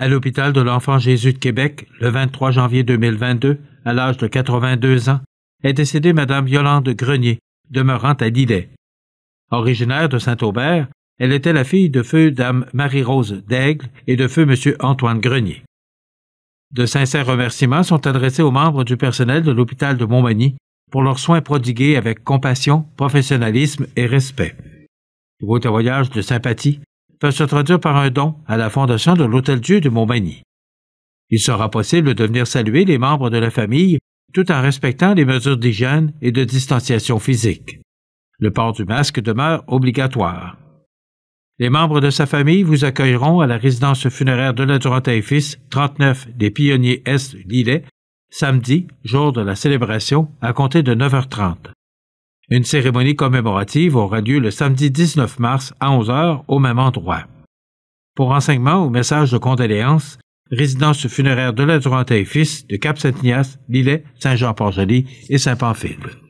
à l'hôpital de l'Enfant Jésus de Québec le 23 janvier 2022, à l'âge de 82 ans, est décédée Madame Yolande Grenier, demeurant à Lillet. Originaire de Saint-Aubert, elle était la fille de feu Dame Marie-Rose d'Aigle et de feu Monsieur Antoine Grenier. De sincères remerciements sont adressés aux membres du personnel de l'hôpital de Montmagny pour leurs soins prodigués avec compassion, professionnalisme et respect. Vos voyage de sympathie, peut se traduire par un don à la fondation de l'Hôtel-Dieu de Montmagny. Il sera possible de venir saluer les membres de la famille tout en respectant les mesures d'hygiène et de distanciation physique. Le port du masque demeure obligatoire. Les membres de sa famille vous accueilleront à la résidence funéraire de la Durantaille et Fils, 39 des Pionniers Est Lillet, samedi, jour de la célébration, à compter de 9h30. Une cérémonie commémorative aura lieu le samedi 19 mars à 11h au même endroit. Pour renseignements ou messages de condoléances, résidence funéraire de la et Fils de Cap-Saint-Ignace, Lillet, Saint-Jean-Port-Joli et Saint-Pamphile.